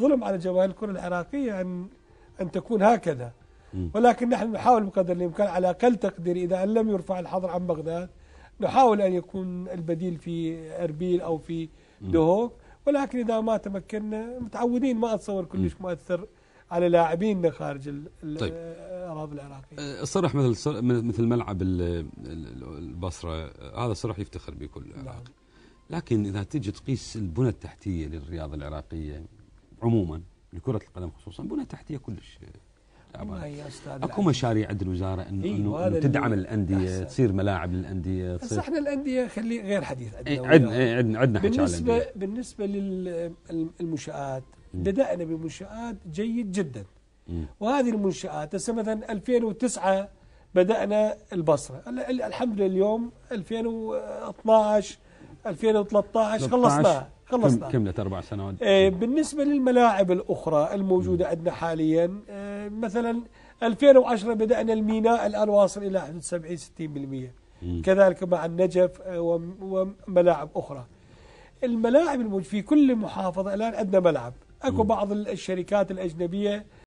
ظلم على جماهير الكرة العراقية أن أن تكون هكذا ولكن نحن نحاول بقدر الإمكان على أقل تقدير إذا أن لم يرفع الحظر عن بغداد نحاول أن يكون البديل في أربيل أو في دهوك ولكن إذا ما تمكنا متعودين ما أتصور كلش مؤثر على لاعبيننا خارج طيب. الاراضي العراقيه. أه، الصرح مثل مثل ملعب البصره هذا صرح يفتخر به كل عراقي. نعم. لكن اذا تجي تقيس البنى التحتيه للرياضه العراقيه عموما لكرة القدم خصوصا بنى تحتية كلش اكو مشاريع عند الوزاره انه, إيه إنه تدعم الانديه تصير ملاعب للانديه بس احنا الانديه خلي غير حديث عندنا إيه، عندنا إيه، عندنا حكي بالنسبه بالنسبه للمنشات بدانا بمنشات جيد جدا وهذه المنشات هسه مثلا 2009 بدانا البصره الحمد لله اليوم 2012 2013 خلصناها خلصنا كملت اربع سنوات إيه، بالنسبه للملاعب الاخرى الموجوده عندنا حاليا إيه، مثلا 2010 بدانا الميناء الان واصل الى 71 60% كذلك مع النجف إيه، وملاعب اخرى الملاعب الموجودة في كل محافظه الان عندنا ملعب اكو بعض الشركات الاجنبيه